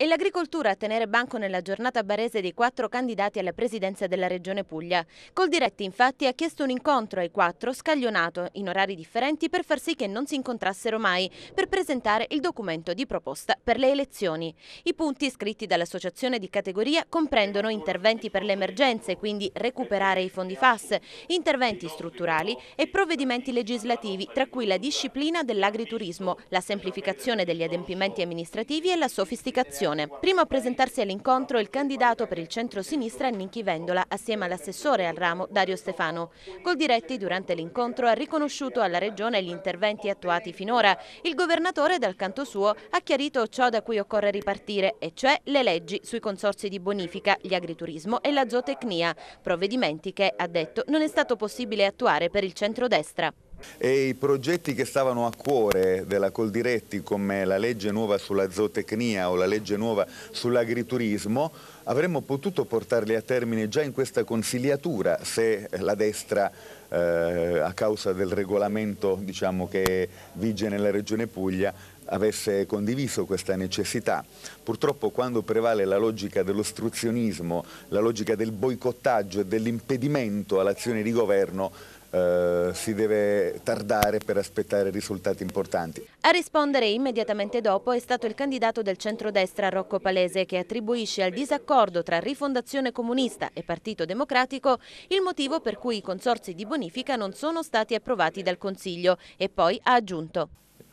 E l'agricoltura a tenere banco nella giornata barese dei quattro candidati alla presidenza della Regione Puglia. Coldiretti infatti ha chiesto un incontro ai quattro scaglionato in orari differenti per far sì che non si incontrassero mai per presentare il documento di proposta per le elezioni. I punti scritti dall'associazione di categoria comprendono interventi per le emergenze, quindi recuperare i fondi FAS, interventi strutturali e provvedimenti legislativi, tra cui la disciplina dell'agriturismo, la semplificazione degli adempimenti amministrativi e la sofisticazione Costituzione. Primo a presentarsi all'incontro il candidato per il centro-sinistra Ninchi Vendola, assieme all'assessore al ramo Dario Stefano. Coldiretti durante l'incontro ha riconosciuto alla Regione gli interventi attuati finora. Il governatore dal canto suo ha chiarito ciò da cui occorre ripartire, e cioè le leggi sui consorsi di bonifica, gli agriturismo e la zootecnia, provvedimenti che, ha detto, non è stato possibile attuare per il centro-destra. E i progetti che stavano a cuore della Coldiretti come la legge nuova sulla zootecnia o la legge nuova sull'agriturismo avremmo potuto portarli a termine già in questa consigliatura se la destra eh, a causa del regolamento diciamo, che vige nella regione Puglia avesse condiviso questa necessità. Purtroppo quando prevale la logica dell'ostruzionismo, la logica del boicottaggio e dell'impedimento all'azione di governo eh, si deve tardare per aspettare risultati importanti. A rispondere immediatamente dopo è stato il candidato del centrodestra Rocco Palese che attribuisce al disaccordo tra Rifondazione Comunista e Partito Democratico il motivo per cui i consorzi di bonifica non sono stati approvati dal Consiglio e poi ha aggiunto.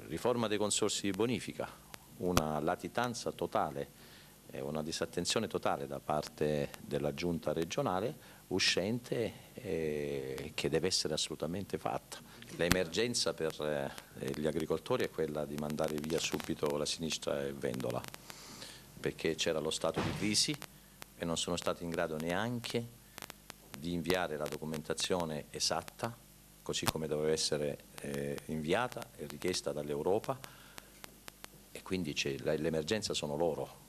Riforma dei consorsi di bonifica, una latitanza totale e una disattenzione totale da parte della giunta regionale uscente eh, che deve essere assolutamente fatta. L'emergenza per eh, gli agricoltori è quella di mandare via subito la sinistra e vendola, perché c'era lo stato di crisi e non sono stati in grado neanche di inviare la documentazione esatta, così come doveva essere eh, inviata e richiesta dall'Europa, e quindi l'emergenza sono loro